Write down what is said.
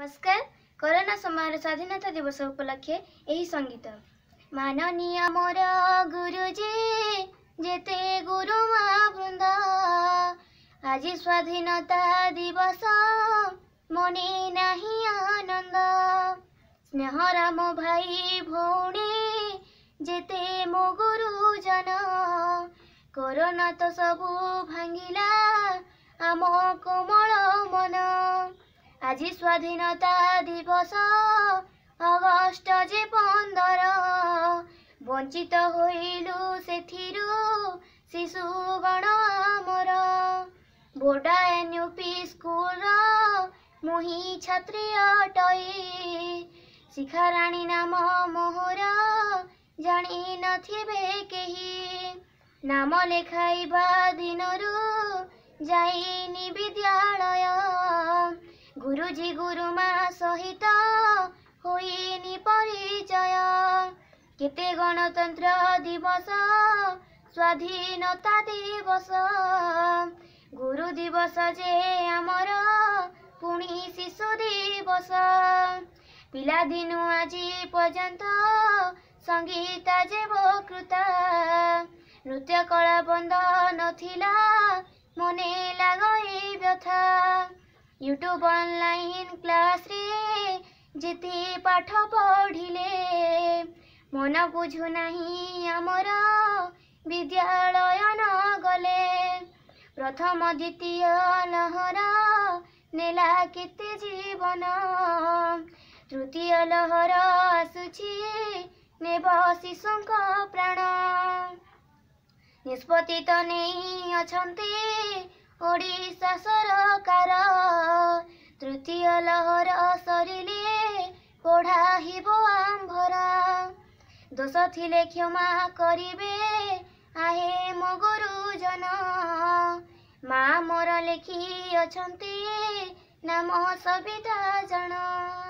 নমস্কার করোনা সময়ের স্বাধীনতা দিবস উপলক্ষে এই সঙ্গীত মাননীয় মোর গুরুজি যেতে গুরু মা বৃন্দ আজি স্বাধীনতা দিবস মনে নাহি আনন্দ স্নেহ রাম ভাই ভৌণী যেতে মো গুরুজন করোনা তো সবু ভাঙিলা আম কোমল ମନ আজি স্বাধীনতা দিবস অগষ্ট যে পନ୍ଦর বঞ্চিত হইলু সেথিরু শিশুগণ আমার ভোডা এনইউপি স্কুলর মুহি ছাত্রী অটই শিখারাণী নাম মোহর জানি নথিবে কেহি নাম লেখাইবা দিনরু যাইনি বিদ্যা ହେଉଛି ଗୁରୁମା ସହିତ ହୋଇନି ପରିଚୟ କେତେ ଗଣତନ୍ତ୍ର ଦିବସ ସ୍ୱାଧୀନତା ଦିବସ ଗୁରୁ ଦିବସ ଯେ ଆମର ପୁଣି ଶିଶୁ ଦିବସ ପିଲାଦିନୁ ଆଜି ପର୍ଯ୍ୟନ୍ତ ସଙ୍ଗୀତା ଯେ ବକୃତ ନୃତ୍ୟ କଳା ବନ୍ଦ ନଥିଲା ମନେ ଲାଗ ଏଇ ବ୍ୟଥା ୟୁଟ୍ୟୁବ୍ ଅନଲାଇନ୍ କ୍ଲାସ୍ରେ ଯେତେ ପାଠ ପଢ଼ିଲେ ମନ ବୁଝୁନାହିଁ ଆମର ବିଦ୍ୟାଳୟ ନ ଗଲେ ପ୍ରଥମ ଦ୍ୱିତୀୟ ଲହର ନେଲା କେତେ ଜୀବନ ତୃତୀୟ ଲହର ଆସୁଛି ନେବ ଶିଶୁଙ୍କ ପ୍ରାଣ ନିଷ୍ପତ୍ତି ତ ନେଇ ଅଛନ୍ତି ଓଡ଼ିଆ ଦ୍ୱିତୀୟ ଲହର ସରିଲେ ପଢ଼ା ହେବ ଆମ୍ଭର ଦୋଷ ଥିଲେ କ୍ଷମା କରିବେ ଆହେ ମୋ ଗୁରୁଜନ ମା ମୋର ଲେଖି ଅଛନ୍ତି ନାମ ସବିତା ଜଣ